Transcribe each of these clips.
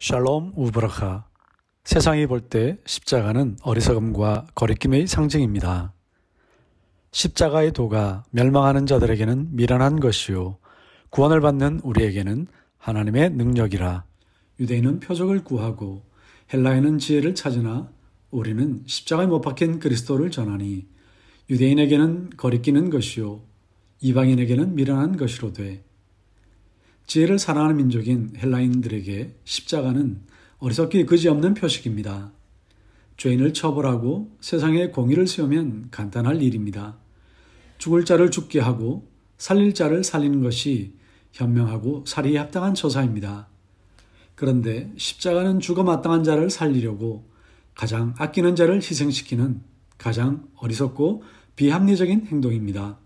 샬롬 우브라카. 세상이 볼 때 십자가는 어리석음과 거리낌의 상징입니다. 십자가의 도가 멸망하는 자들에게는 미련한 것이요. 구원을 받는 우리에게는 하나님의 능력이라. 유대인은 표적을 구하고 헬라인은 지혜를 찾으나 우리는 십자가에 못 박힌 그리스도를 전하니 유대인에게는 거리끼는 것이요. 이방인에게는 미련한 것이로 돼 지혜를 사랑하는 민족인 헬라인들에게 십자가는 어리석기 그지없는 표식입니다. 죄인을 처벌하고 세상에 공의를 세우면 간단할 일입니다. 죽을 자를 죽게 하고 살릴 자를 살리는 것이 현명하고 살이에 합당한 처사입니다. 그런데 십자가는 죽어 마땅한 자를 살리려고 가장 아끼는 자를 희생시키는 가장 어리석고 비합리적인 행동입니다.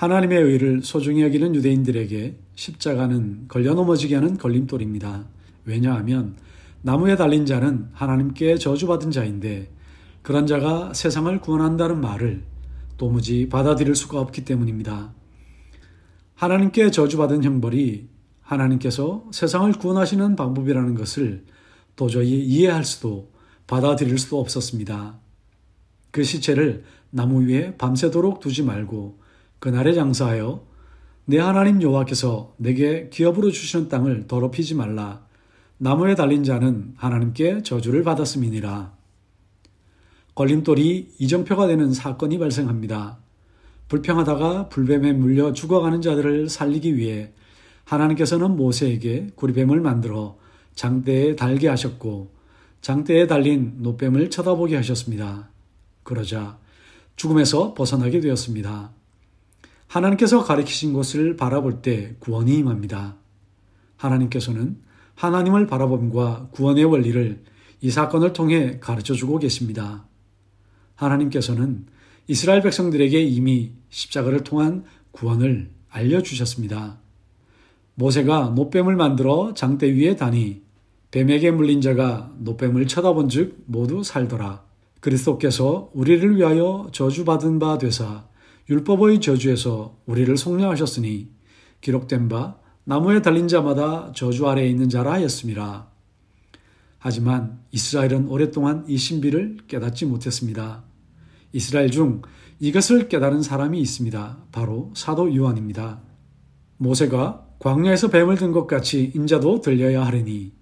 하나님의 의를 소중히 여기는 유대인들에게 십자가는 걸려 넘어지게 하는 걸림돌입니다. 왜냐하면 나무에 달린 자는 하나님께 저주받은 자인데 그런 자가 세상을 구원한다는 말을 도무지 받아들일 수가 없기 때문입니다. 하나님께 저주받은 형벌이 하나님께서 세상을 구원하시는 방법이라는 것을 도저히 이해할 수도 받아들일 수도 없었습니다. 그 시체를 나무 위에 밤새도록 두지 말고 그날에 장사하여 내 하나님 여호와께서 내게 기업으로 주시는 땅을 더럽히지 말라. 나무에 달린 자는 하나님께 저주를 받았음이니라. 걸림돌이 이정표가 되는 사건이 발생합니다. 불평하다가 불뱀에 물려 죽어가는 자들을 살리기 위해 하나님께서는 모세에게 구리뱀을 만들어 장대에 달게 하셨고 장대에 달린 노뱀을 쳐다보게 하셨습니다. 그러자 죽음에서 벗어나게 되었습니다. 하나님께서 가리키신 것을 바라볼 때 구원이 임합니다. 하나님께서는 하나님을 바라봄과 구원의 원리를 이 사건을 통해 가르쳐 주고 계십니다. 하나님께서는 이스라엘 백성들에게 이미 십자가를 통한 구원을 알려주셨습니다. 모세가 노뱀을 만들어 장대 위에 다니 뱀에게 물린 자가 노뱀을 쳐다본 즉 모두 살더라. 그리스도께서 우리를 위하여 저주받은 바 되사 율법의 저주에서 우리를 속량하셨으니 기록된 바 나무에 달린 자마다 저주 아래에 있는 자라 하였습니다. 하지만 이스라엘은 오랫동안 이 신비를 깨닫지 못했습니다. 이스라엘 중 이것을 깨달은 사람이 있습니다. 바로 사도 요한입니다. 모세가 광야에서 뱀을 든 것 같이 인자도 들려야 하리니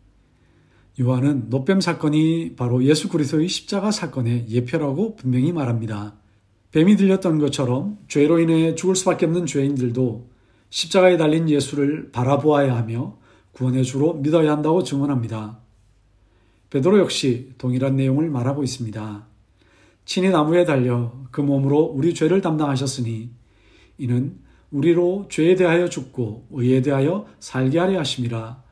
요한은 노뱀 사건이 바로 예수 그리스도의 십자가 사건의 예표라고 분명히 말합니다. 뱀이 들렸던 것처럼 죄로 인해 죽을 수밖에 없는 죄인들도 십자가에 달린 예수를 바라보아야 하며 구원의 주로 믿어야 한다고 증언합니다. 베드로 역시 동일한 내용을 말하고 있습니다. 친히 나무에 달려 그 몸으로 우리 죄를 담당하셨으니 이는 우리로 죄에 대하여 죽고 의에 대하여 살게 하려 하심이라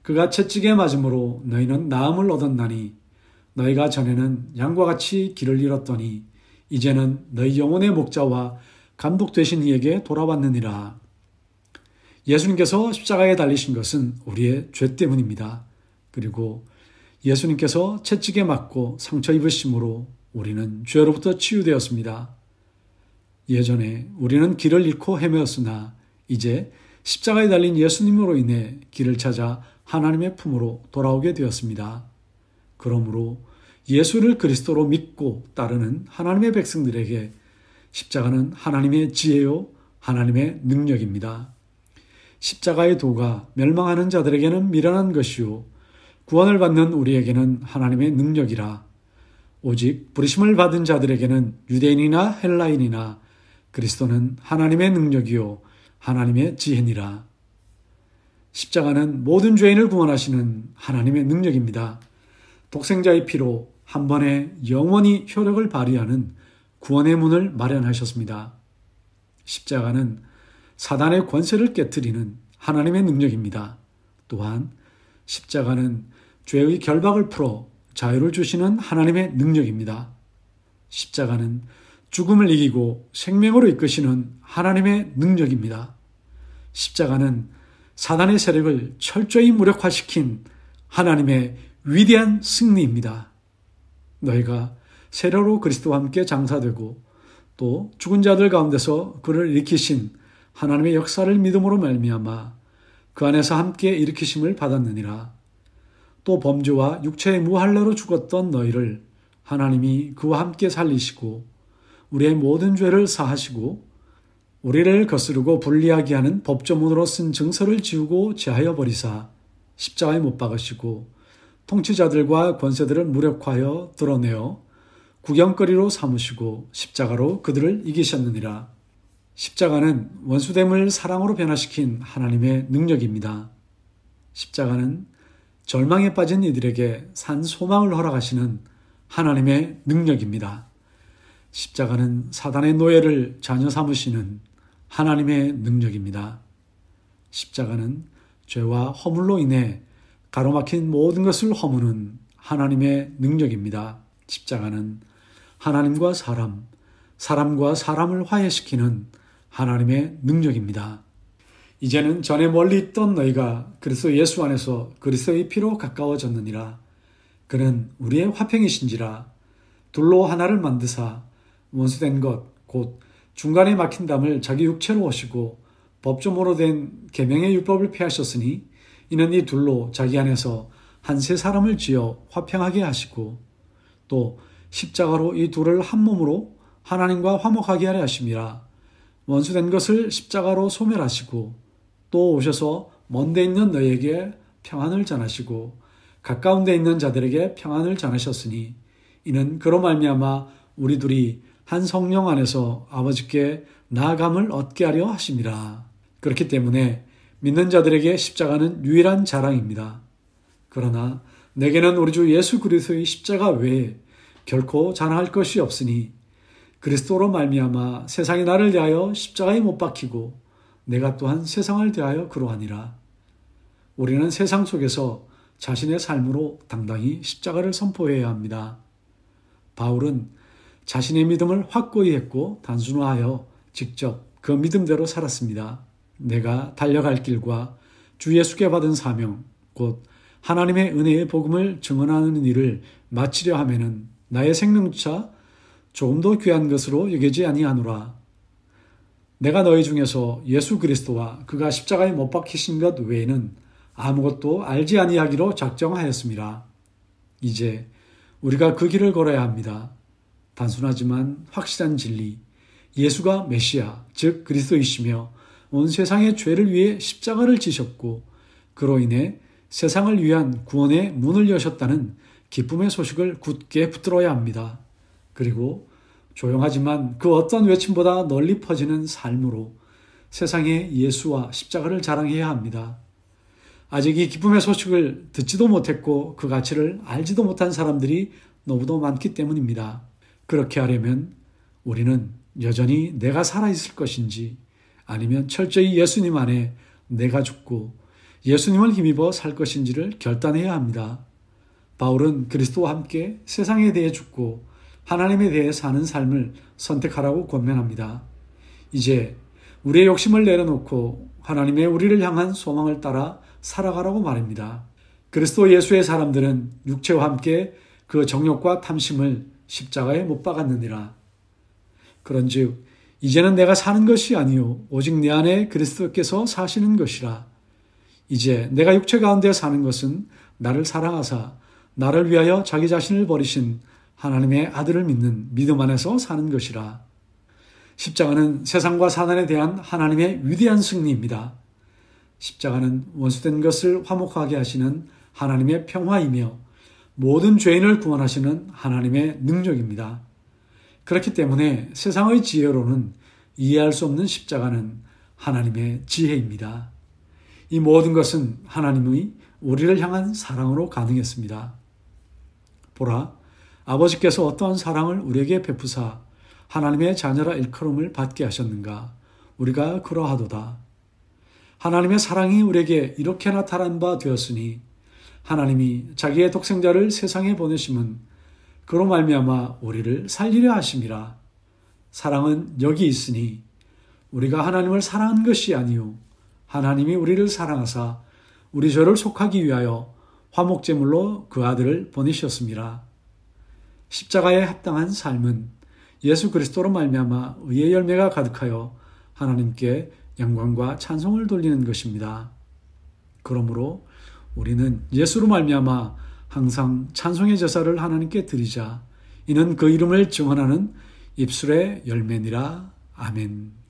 그가 채찍에 맞음으로 너희는 나음을 얻었나니 너희가 전에는 양과 같이 길을 잃었더니 이제는 너희 영혼의 목자와 감독 되신 이에게 돌아왔느니라. 예수님께서 십자가에 달리신 것은 우리의 죄 때문입니다. 그리고 예수님께서 채찍에 맞고 상처 입으심으로 우리는 죄로부터 치유되었습니다. 예전에 우리는 길을 잃고 헤매었으나 이제 십자가에 달린 예수님으로 인해 길을 찾아 하나님의 품으로 돌아오게 되었습니다. 그러므로 예수를 그리스도로 믿고 따르는 하나님의 백성들에게 십자가는 하나님의 지혜요, 하나님의 능력입니다. 십자가의 도가 멸망하는 자들에게는 미련한 것이요, 구원을 받는 우리에게는 하나님의 능력이라. 오직 부르심을 받은 자들에게는 유대인이나 헬라인이나 그리스도는 하나님의 능력이요, 하나님의 지혜니라. 십자가는 모든 죄인을 구원하시는 하나님의 능력입니다. 독생자의 피로 한 번에 영원히 효력을 발휘하는 구원의 문을 마련하셨습니다. 십자가는 사단의 권세를 깨뜨리는 하나님의 능력입니다. 또한 십자가는 죄의 결박을 풀어 자유를 주시는 하나님의 능력입니다. 십자가는 죽음을 이기고 생명으로 이끄시는 하나님의 능력입니다. 십자가는 사단의 세력을 철저히 무력화시킨 하나님의 위대한 승리입니다. 너희가 세례로 그리스도와 함께 장사되고 또 죽은 자들 가운데서 그를 일으키신 하나님의 역사를 믿음으로 말미암아 그 안에서 함께 일으키심을 받았느니라. 또 범죄와 육체의 무할례로 죽었던 너희를 하나님이 그와 함께 살리시고 우리의 모든 죄를 사하시고 우리를 거스르고 불리하게 하는 법조문으로 쓴 증서를 지우고 제하여 버리사 십자가에 못 박으시고 통치자들과 권세들을 무력화하여 드러내어 구경거리로 삼으시고 십자가로 그들을 이기셨느니라. 십자가는 원수됨을 사랑으로 변화시킨 하나님의 능력입니다. 십자가는 절망에 빠진 이들에게 산 소망을 허락하시는 하나님의 능력입니다. 십자가는 사단의 노예를 자녀 삼으시는 하나님의 능력입니다. 십자가는 죄와 허물로 인해 가로막힌 모든 것을 허무는 하나님의 능력입니다. 십자가는 하나님과 사람, 사람과 사람을 화해시키는 하나님의 능력입니다. 이제는 전에 멀리 있던 너희가 그리스도 예수 안에서 그리스도의 피로 가까워졌느니라. 그는 우리의 화평이신지라 둘로 하나를 만드사 원수된 것 곧 중간에 막힌 담을 자기 육체로 오시고 법조모로 된 계명의 율법을 폐하셨으니 이는 이 둘로 자기 안에서 한 세 사람을 지어 화평하게 하시고 또 십자가로 이 둘을 한 몸으로 하나님과 화목하게 하려 하심이라 원수된 것을 십자가로 소멸하시고 또 오셔서 먼데 있는 너에게 평안을 전하시고 가까운 데 있는 자들에게 평안을 전하셨으니 이는 그로 말미암아 우리 둘이 한 성령 안에서 아버지께 나아감을 얻게 하려 하심이라 그렇기 때문에 믿는 자들에게 십자가는 유일한 자랑입니다. 그러나 내게는 우리 주 예수 그리스도의 십자가 외에 결코 자랑할 것이 없으니 그리스도로 말미암아 세상이 나를 대하여 십자가에 못 박히고 내가 또한 세상을 대하여 그러하니라. 우리는 세상 속에서 자신의 삶으로 당당히 십자가를 선포해야 합니다. 바울은 자신의 믿음을 확고히 했고 단순화하여 직접 그 믿음대로 살았습니다. 내가 달려갈 길과 주 예수께 받은 사명, 곧 하나님의 은혜의 복음을 증언하는 일을 마치려 하면은 나의 생명차 조금도 귀한 것으로 여기지 아니하노라. 내가 너희 중에서 예수 그리스도와 그가 십자가에 못 박히신 것 외에는 아무것도 알지 아니하기로 작정하였습니다. 이제 우리가 그 길을 걸어야 합니다. 단순하지만 확실한 진리, 예수가 메시아, 즉 그리스도이시며 온 세상의 죄를 위해 십자가를 지셨고 그로 인해 세상을 위한 구원의 문을 여셨다는 기쁨의 소식을 굳게 붙들어야 합니다. 그리고 조용하지만 그 어떤 외침보다 널리 퍼지는 삶으로 세상에 예수와 십자가를 자랑해야 합니다. 아직 이 기쁨의 소식을 듣지도 못했고 그 가치를 알지도 못한 사람들이 너무도 많기 때문입니다. 그렇게 하려면 우리는 여전히 내가 살아있을 것인지 아니면 철저히 예수님 안에 내가 죽고 예수님을 힘입어 살 것인지를 결단해야 합니다. 바울은 그리스도와 함께 세상에 대해 죽고 하나님에 대해 사는 삶을 선택하라고 권면합니다. 이제 우리의 욕심을 내려놓고 하나님의 우리를 향한 소망을 따라 살아가라고 말입니다. 그리스도 예수의 사람들은 육체와 함께 그 정욕과 탐심을 십자가에 못 박았느니라. 그런즉 이제는 내가 사는 것이 아니요 오직 내 안에 그리스도께서 사시는 것이라. 이제 내가 육체 가운데 사는 것은 나를 사랑하사 나를 위하여 자기 자신을 버리신 하나님의 아들을 믿는 믿음 안에서 사는 것이라. 십자가는 세상과 사단에 대한 하나님의 위대한 승리입니다. 십자가는 원수된 것을 화목하게 하시는 하나님의 평화이며 모든 죄인을 구원하시는 하나님의 능력입니다. 그렇기 때문에 세상의 지혜로는 이해할 수 없는 십자가는 하나님의 지혜입니다. 이 모든 것은 하나님의 우리를 향한 사랑으로 가능했습니다. 보라, 아버지께서 어떠한 사랑을 우리에게 베푸사 하나님의 자녀라 일컬음을 받게 하셨는가? 우리가 그러하도다. 하나님의 사랑이 우리에게 이렇게 나타난 바 되었으니 하나님이 자기의 독생자를 세상에 보내심은 그로 말미암아 우리를 살리려 하심이라. 사랑은 여기 있으니 우리가 하나님을 사랑한 것이 아니요 하나님이 우리를 사랑하사 우리 죄를 속하기 위하여 화목제물로 그 아들을 보내셨습니다. 십자가에 합당한 삶은 예수 그리스도로 말미암아 의의 열매가 가득하여 하나님께 영광과 찬송을 돌리는 것입니다. 그러므로 우리는 예수로 말미암아 항상 찬송의 제사를 하나님께 드리자. 이는 그 이름을 증언하는 입술의 열매니라. 아멘.